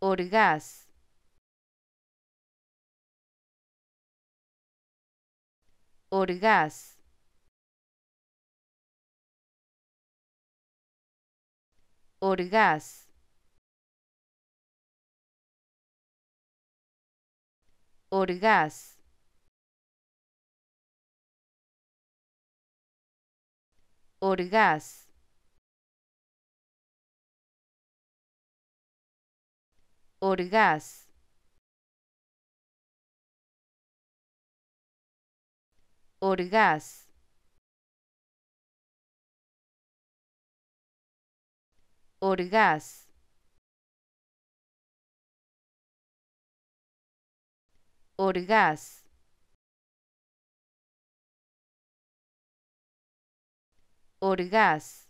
Orgaz. Orgaz. Orgaz. Orgaz. Orgaz. Orgaz. Orgaz. Orgaz. Orgaz. Orgaz.